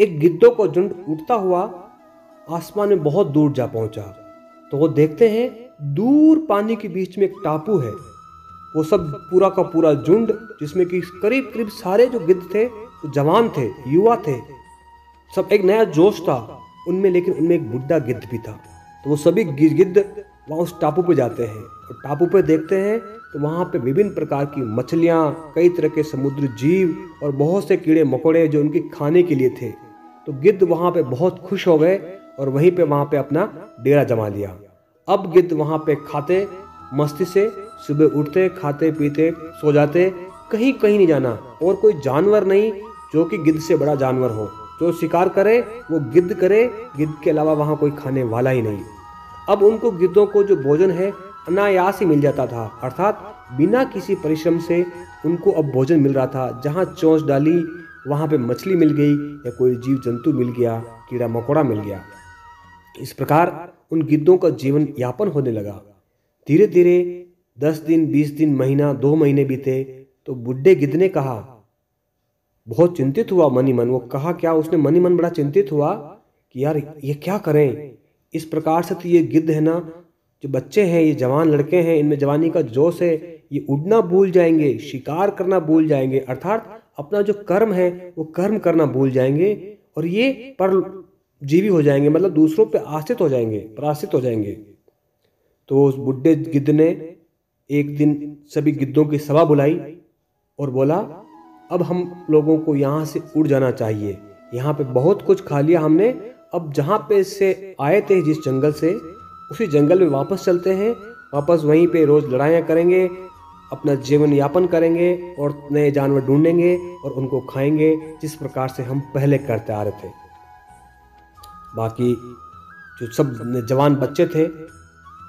एक गिद्धों को झुंड उठता हुआ आसमान में बहुत दूर जा पहुंचा तो वो देखते हैं दूर पानी के बीच में एक टापू है वो सब पूरा का पूरा झुंड जिसमें कि करीब करीब सारे जो गिद्ध थे जवान थे युवा थे सब एक नया जोश था उनमें लेकिन उनमें एक बुढ़ा गिद्ध भी था तो वो सभी गिद्ध वहाँ उस टापू पे जाते हैं तो टापू पे देखते हैं तो वहाँ पे विभिन्न प्रकार की मछलियाँ कई तरह के समुद्र जीव और बहुत से कीड़े मकोड़े जो उनके खाने के लिए थे तो गिद्ध वहाँ पे बहुत खुश हो गए और वहीं पे वहाँ पे अपना डेरा जमा लिया अब गिद्ध वहाँ पे खाते मस्ती से सुबह उठते खाते पीते सो जाते कहीं कहीं नहीं जाना और कोई जानवर नहीं जो कि गिद्ध से बड़ा जानवर हो जो शिकार करे वो गिद्ध करे गिद्ध के अलावा वहाँ कोई खाने वाला ही नहीं अब उनको गिद्धों को जो भोजन है अनायास ही मिल जाता था अर्थात बिना किसी परिश्रम से उनको अब भोजन मिल रहा था जहाँ चौंस डाली वहाँ पे मछली मिल गई या कोई जीव जंतु मिल गया कीड़ा मकोड़ा मिल गया इस प्रकार उन गिद्धों का जीवन यापन होने लगा धीरे धीरे दस दिन बीस दिन महीना दो महीने बीते तो बुढ़े गिद्ध ने कहा बहुत चिंतित हुआ मनी मन वो कहा क्या उसने मनी मन बड़ा चिंतित हुआ कि यार ये क्या करें इस प्रकार से तो ये गिद्ध है ना जो बच्चे हैं ये जवान लड़के हैं इनमें जवानी का जोश है ये उड़ना भूल जाएंगे शिकार करना भूल जाएंगे अर्थात अपना जो कर्म है वो कर्म करना भूल जाएंगे और ये पर जीवी हो जाएंगे मतलब दूसरों पे आश्रित हो जाएंगे पराश्रित हो जाएंगे तो उस बुढ़े गिद्ध ने एक दिन सभी गिद्धों की सभा बुलाई और बोला अब हम लोगों को यहाँ से उड़ जाना चाहिए यहाँ पे बहुत कुछ खा लिया हमने अब जहाँ पे से आए थे जिस जंगल से उसी जंगल में वापस चलते हैं वापस वहीं पे रोज़ लड़ाइयाँ करेंगे अपना जीवन यापन करेंगे और नए जानवर ढूंढेंगे और उनको खाएंगे जिस प्रकार से हम पहले करते आ रहे थे बाकी जो सब जवान बच्चे थे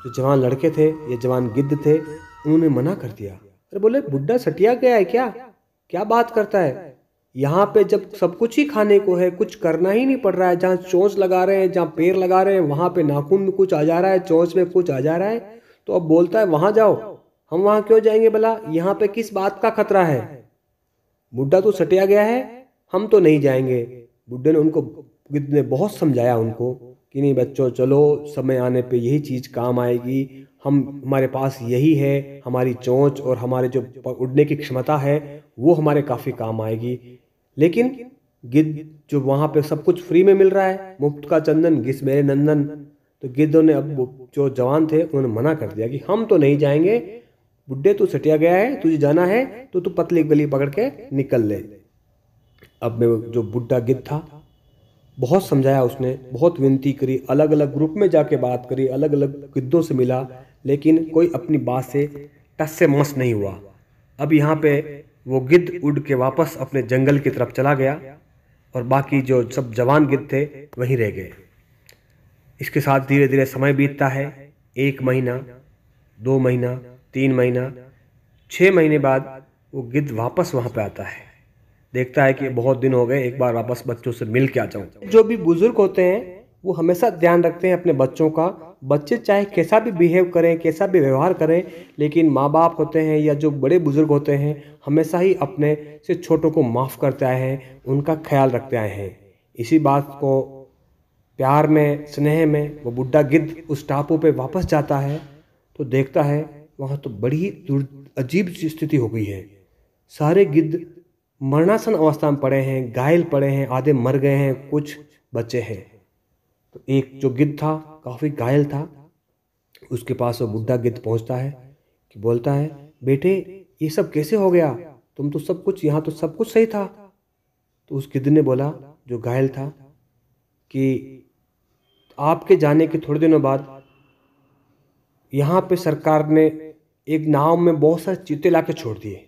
जो जवान लड़के थे या जवान गिद्ध थे उन्होंने मना कर दिया अरे बोले बुढ़ा सटिया गया है क्या क्या बात करता है यहाँ पे जब सब कुछ ही खाने को है कुछ करना ही नहीं पड़ रहा है जहाँ चोंच लगा रहे हैं जहाँ पेड़ लगा रहे हैं वहाँ पे नाखून में कुछ आ जा रहा है चोंच में कुछ आ जा रहा है तो अब बोलता है वहाँ जाओ हम वहाँ क्यों जाएंगे भला यहाँ पे किस बात का खतरा है बुढ़ा तो सटिया गया है हम तो नहीं जाएंगे बुढ़े ने उनको ने बहुत समझाया उनको कि नहीं बच्चों चलो समय आने पे यही चीज़ काम आएगी हम हमारे पास यही है हमारी चोंच और हमारे जो उड़ने की क्षमता है वो हमारे काफ़ी काम आएगी लेकिन गिद्ध जो वहाँ पे सब कुछ फ्री में मिल रहा है मुफ्त का चंदन घिस मेरे नंदन तो गिद्धों ने अब जो जवान थे उन्होंने मना कर दिया कि हम तो नहीं जाएंगे बुढ़े तू सटिया गया है तुझे जाना है तो तू पतली गली पकड़ के निकल ले अब मैं जो बुढ़ा गिद्ध था बहुत समझाया उसने बहुत विनती करी अलग अलग ग्रुप में जाके बात करी अलग अलग गिद्धों से मिला लेकिन कोई अपनी बात से टस से मस नहीं हुआ अब यहाँ पे वो गिद्ध उड़ के वापस अपने जंगल की तरफ चला गया और बाकी जो सब जवान गिद्ध थे वहीं रह गए इसके साथ धीरे धीरे समय बीतता है एक महीना दो महीना तीन महीना छः महीने बाद वो गिद्ध वापस वहाँ पे आता है देखता है कि बहुत दिन हो गए एक बार वापस बच्चों से मिल के आ जाऊँ जो भी बुज़ुर्ग होते हैं वो हमेशा ध्यान रखते हैं अपने बच्चों का बच्चे चाहे कैसा भी बिहेव करें कैसा भी व्यवहार करें लेकिन माँ बाप होते हैं या जो बड़े बुजुर्ग होते हैं हमेशा ही अपने से छोटों को माफ़ करते आए हैं उनका ख्याल रखते आए हैं इसी बात को प्यार में स्नेह में वो बुढ़ा गिद्ध उस टापू पे वापस जाता है तो देखता है वहाँ तो बड़ी अजीब स्थिति हो गई है सारे गिद्ध मरणासन अवस्था में पड़े हैं घायल पड़े हैं आधे मर गए हैं कुछ बचे हैं तो एक जो गिद्ध था काफ़ी घायल था उसके पास वो बुढ़ा गिद्ध पहुंचता है कि बोलता है बेटे ये सब कैसे हो गया तुम तो सब कुछ यहाँ तो सब कुछ सही था तो उस गिद्ध ने बोला जो घायल था कि आपके जाने के थोड़े दिनों बाद यहाँ पे सरकार ने एक नाव में बहुत सारे चीते ला छोड़ दिए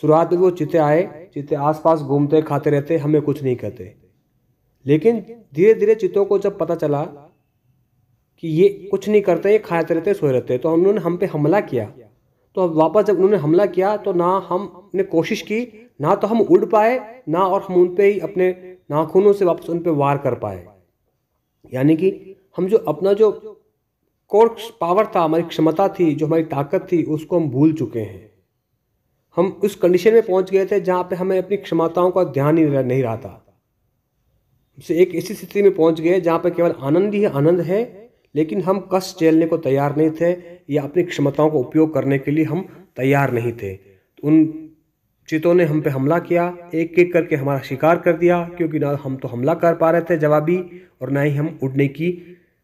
शुरुआत में वो चीते आए चीते आसपास घूमते खाते रहते हमें कुछ नहीं कहते लेकिन धीरे धीरे चित्तों को जब पता चला कि ये कुछ नहीं करते ये खाते रहते सोए रहते तो उन्होंने हम पे हमला किया तो अब वापस जब उन्होंने हमला किया तो ना हमने कोशिश की ना तो हम उड़ पाए ना और हम उन पर ही अपने नाखूनों से वापस उन पर वार कर पाए यानी कि हम जो अपना जो कोर पावर था हमारी क्षमता थी जो हमारी ताकत थी उसको हम भूल चुके हैं हम उस कंडीशन में पहुंच गए थे जहाँ पे हमें अपनी क्षमताओं का ध्यान ही नहीं रहा था से एक ऐसी स्थिति में पहुंच गए जहां पर केवल आनंद ही आनंद है लेकिन हम कष्ट झेलने को तैयार नहीं थे या अपनी क्षमताओं का उपयोग करने के लिए हम तैयार नहीं थे तो उन चितों ने हम पे हमला किया एक एक करके हमारा शिकार कर दिया क्योंकि ना हम तो हमला कर पा रहे थे जवाबी और ना ही हम उड़ने की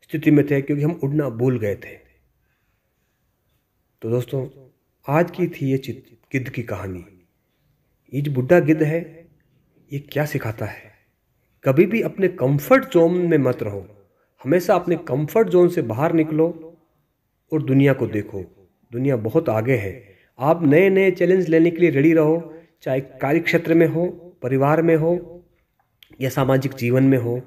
स्थिति में थे क्योंकि हम उड़ना भूल गए थे तो दोस्तों आज की थी ये चित गिद्ध की कहानी ये जो बुढ़ा गिद्ध है ये क्या सिखाता है कभी भी अपने कंफर्ट जोन में मत रहो हमेशा अपने कंफर्ट जोन से बाहर निकलो और दुनिया को देखो दुनिया बहुत आगे है आप नए नए चैलेंज लेने के लिए रेडी रहो चाहे कार्य क्षेत्र में हो परिवार में हो या सामाजिक जीवन में हो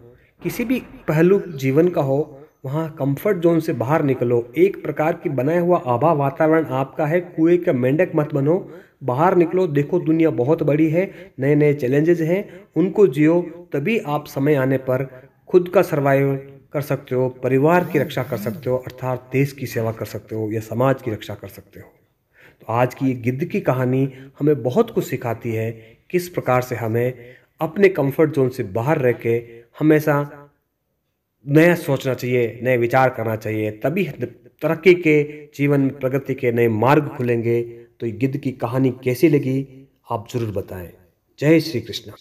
किसी भी पहलू जीवन का हो वहाँ कंफर्ट जोन से बाहर निकलो एक प्रकार की बनाया हुआ आभा वातावरण आपका है कुएं का मेंढक मत बनो बाहर निकलो देखो दुनिया बहुत बड़ी है नए नए चैलेंजेस हैं उनको जियो तभी आप समय आने पर खुद का सर्वाइव कर सकते हो परिवार की रक्षा कर सकते हो अर्थात देश की सेवा कर सकते हो या समाज की रक्षा कर सकते हो तो आज की ये गिद्ध की कहानी हमें बहुत कुछ सिखाती है किस प्रकार से हमें अपने कंफर्ट जोन से बाहर रह के हमेशा नया सोचना चाहिए नए विचार करना चाहिए तभी तरक्की के जीवन में प्रगति के नए मार्ग खुलेंगे तो ये गिद्ध की कहानी कैसी लगी आप ज़रूर बताएं जय श्री कृष्ण